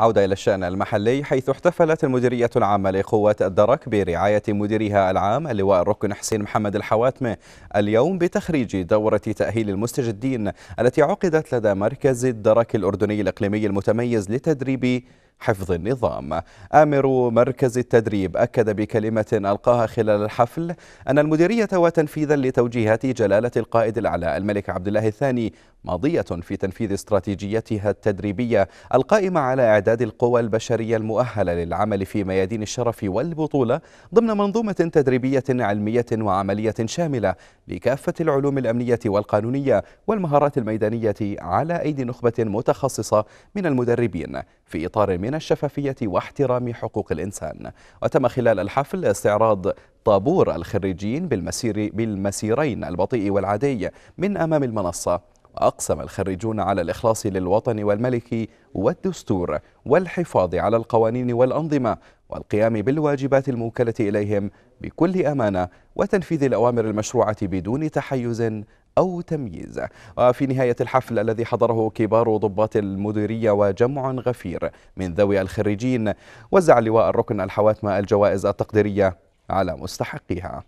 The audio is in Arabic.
عودة إلى الشأن المحلي حيث احتفلت المديرية العامة لقوات الدرك برعاية مديرها العام اللواء الركن حسين محمد الحواتمة اليوم بتخريج دورة تأهيل المستجدين التي عقدت لدى مركز الدرك الأردني الإقليمي المتميز لتدريب حفظ النظام آمر مركز التدريب أكد بكلمة ألقاها خلال الحفل أن المديرية وتنفيذا لتوجيهات جلالة القائد الأعلى الملك عبد الله الثاني ماضية في تنفيذ استراتيجيتها التدريبية القائمة على إعداد القوى البشرية المؤهلة للعمل في ميادين الشرف والبطولة ضمن منظومة تدريبية علمية وعملية شاملة لكافة العلوم الأمنية والقانونية والمهارات الميدانية على أيدي نخبة متخصصة من المدربين في إطار من الشفافية واحترام حقوق الإنسان وتم خلال الحفل استعراض طابور الخريجين بالمسير بالمسيرين البطيء والعادي من أمام المنصة أقسم الخريجون على الإخلاص للوطن والملك والدستور والحفاظ على القوانين والأنظمة والقيام بالواجبات الموكلة إليهم بكل أمانة وتنفيذ الأوامر المشروعة بدون تحيز أو تمييز وفي نهاية الحفل الذي حضره كبار ضباط المديرية وجمع غفير من ذوي الخريجين وزع لواء الركن الحواتمة الجوائز التقديرية على مستحقيها